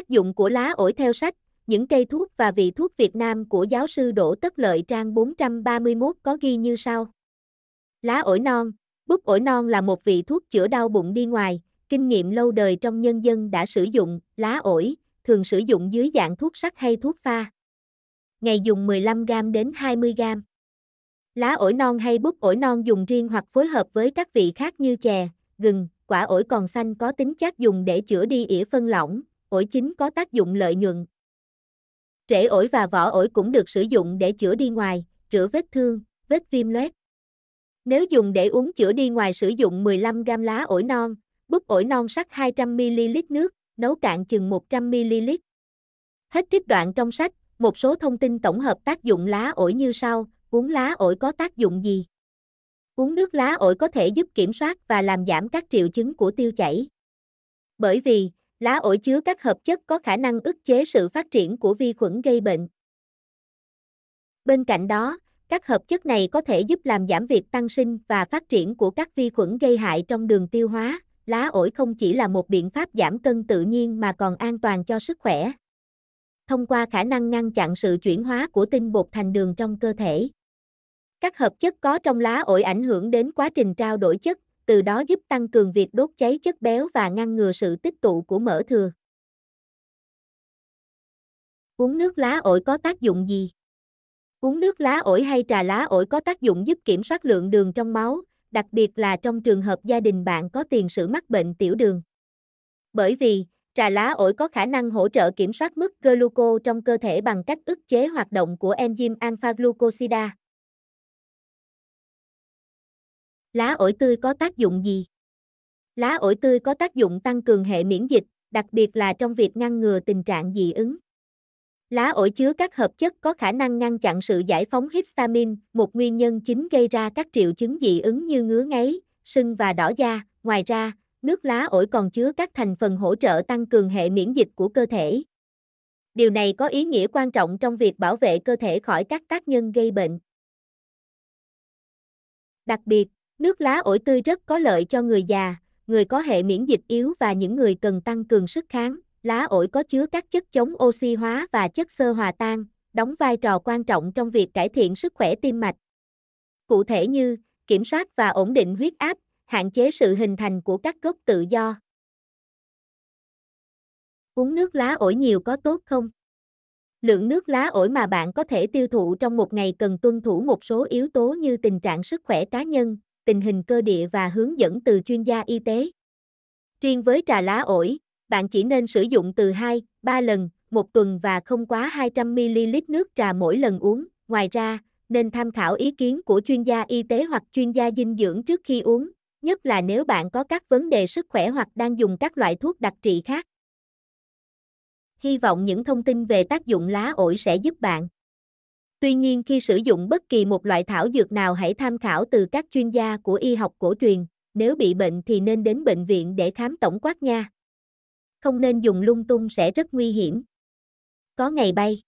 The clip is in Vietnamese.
Tác dụng của lá ổi theo sách, những cây thuốc và vị thuốc Việt Nam của giáo sư Đỗ Tất Lợi trang 431 có ghi như sau. Lá ổi non, búp ổi non là một vị thuốc chữa đau bụng đi ngoài, kinh nghiệm lâu đời trong nhân dân đã sử dụng lá ổi, thường sử dụng dưới dạng thuốc sắc hay thuốc pha. Ngày dùng 15 g đến 20 g. Lá ổi non hay búp ổi non dùng riêng hoặc phối hợp với các vị khác như chè, gừng, quả ổi còn xanh có tính chất dùng để chữa đi ỉa phân lỏng, ổi chính có tác dụng lợi nhuận. Rễ ổi và vỏ ổi cũng được sử dụng để chữa đi ngoài, rửa vết thương, vết viêm loét. Nếu dùng để uống chữa đi ngoài sử dụng 15 g lá ổi non, búp ổi non sắc 200ml nước, nấu cạn chừng 100ml. Hết trích đoạn trong sách, một số thông tin tổng hợp tác dụng lá ổi như sau, uống lá ổi có tác dụng gì? Uống nước lá ổi có thể giúp kiểm soát và làm giảm các triệu chứng của tiêu chảy. Bởi vì, Lá ổi chứa các hợp chất có khả năng ức chế sự phát triển của vi khuẩn gây bệnh. Bên cạnh đó, các hợp chất này có thể giúp làm giảm việc tăng sinh và phát triển của các vi khuẩn gây hại trong đường tiêu hóa. Lá ổi không chỉ là một biện pháp giảm cân tự nhiên mà còn an toàn cho sức khỏe. Thông qua khả năng ngăn chặn sự chuyển hóa của tinh bột thành đường trong cơ thể. Các hợp chất có trong lá ổi ảnh hưởng đến quá trình trao đổi chất từ đó giúp tăng cường việc đốt cháy chất béo và ngăn ngừa sự tích tụ của mỡ thừa. Uống nước lá ổi có tác dụng gì? Uống nước lá ổi hay trà lá ổi có tác dụng giúp kiểm soát lượng đường trong máu, đặc biệt là trong trường hợp gia đình bạn có tiền sử mắc bệnh tiểu đường. Bởi vì, trà lá ổi có khả năng hỗ trợ kiểm soát mức gluco trong cơ thể bằng cách ức chế hoạt động của enzyme alpha-glucosida. Lá ổi tươi có tác dụng gì? Lá ổi tươi có tác dụng tăng cường hệ miễn dịch, đặc biệt là trong việc ngăn ngừa tình trạng dị ứng. Lá ổi chứa các hợp chất có khả năng ngăn chặn sự giải phóng histamine, một nguyên nhân chính gây ra các triệu chứng dị ứng như ngứa ngáy, sưng và đỏ da. Ngoài ra, nước lá ổi còn chứa các thành phần hỗ trợ tăng cường hệ miễn dịch của cơ thể. Điều này có ý nghĩa quan trọng trong việc bảo vệ cơ thể khỏi các tác nhân gây bệnh. Đặc biệt, Nước lá ổi tươi rất có lợi cho người già, người có hệ miễn dịch yếu và những người cần tăng cường sức kháng. Lá ổi có chứa các chất chống oxy hóa và chất xơ hòa tan, đóng vai trò quan trọng trong việc cải thiện sức khỏe tim mạch. Cụ thể như kiểm soát và ổn định huyết áp, hạn chế sự hình thành của các gốc tự do. Uống nước lá ổi nhiều có tốt không? Lượng nước lá ổi mà bạn có thể tiêu thụ trong một ngày cần tuân thủ một số yếu tố như tình trạng sức khỏe cá nhân, tình hình cơ địa và hướng dẫn từ chuyên gia y tế. Riêng với trà lá ổi, bạn chỉ nên sử dụng từ 2, 3 lần, một tuần và không quá 200ml nước trà mỗi lần uống. Ngoài ra, nên tham khảo ý kiến của chuyên gia y tế hoặc chuyên gia dinh dưỡng trước khi uống, nhất là nếu bạn có các vấn đề sức khỏe hoặc đang dùng các loại thuốc đặc trị khác. Hy vọng những thông tin về tác dụng lá ổi sẽ giúp bạn Tuy nhiên khi sử dụng bất kỳ một loại thảo dược nào hãy tham khảo từ các chuyên gia của y học cổ truyền, nếu bị bệnh thì nên đến bệnh viện để khám tổng quát nha. Không nên dùng lung tung sẽ rất nguy hiểm. Có ngày bay